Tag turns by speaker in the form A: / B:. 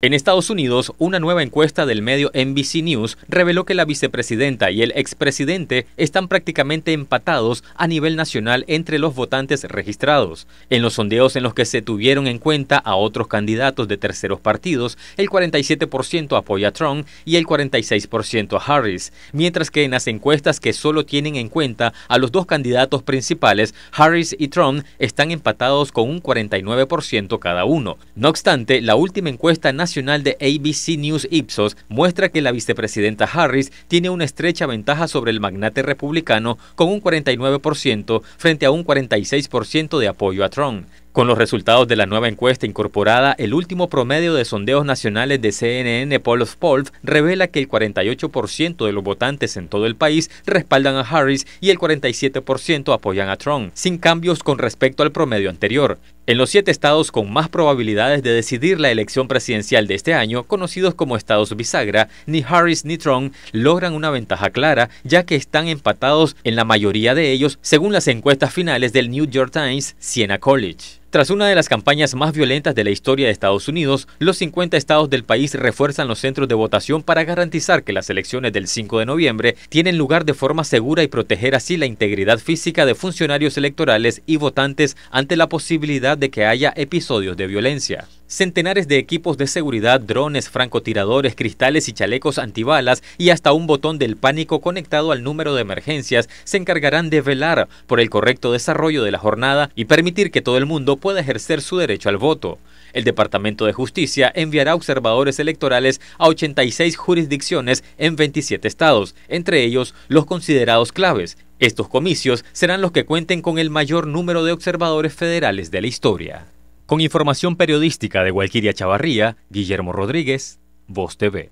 A: En Estados Unidos, una nueva encuesta del medio NBC News reveló que la vicepresidenta y el expresidente están prácticamente empatados a nivel nacional entre los votantes registrados. En los sondeos en los que se tuvieron en cuenta a otros candidatos de terceros partidos, el 47% apoya a Trump y el 46% a Harris, mientras que en las encuestas que solo tienen en cuenta a los dos candidatos principales, Harris y Trump están empatados con un 49% cada uno. No obstante, la última encuesta nacional nacional de ABC News Ipsos muestra que la vicepresidenta Harris tiene una estrecha ventaja sobre el magnate republicano con un 49% frente a un 46% de apoyo a Trump. Con los resultados de la nueva encuesta incorporada, el último promedio de sondeos nacionales de CNN polos of revela que el 48% de los votantes en todo el país respaldan a Harris y el 47% apoyan a Trump, sin cambios con respecto al promedio anterior. En los siete estados con más probabilidades de decidir la elección presidencial de este año, conocidos como estados bisagra, ni Harris ni Trump logran una ventaja clara, ya que están empatados en la mayoría de ellos, según las encuestas finales del New York Times Siena College. Tras una de las campañas más violentas de la historia de Estados Unidos, los 50 estados del país refuerzan los centros de votación para garantizar que las elecciones del 5 de noviembre tienen lugar de forma segura y proteger así la integridad física de funcionarios electorales y votantes ante la posibilidad de que haya episodios de violencia. Centenares de equipos de seguridad, drones, francotiradores, cristales y chalecos antibalas y hasta un botón del pánico conectado al número de emergencias se encargarán de velar por el correcto desarrollo de la jornada y permitir que todo el mundo pueda ejercer su derecho al voto. El Departamento de Justicia enviará observadores electorales a 86 jurisdicciones en 27 estados, entre ellos los considerados claves. Estos comicios serán los que cuenten con el mayor número de observadores federales de la historia. Con información periodística de Gualquiria Chavarría, Guillermo Rodríguez, Voz TV.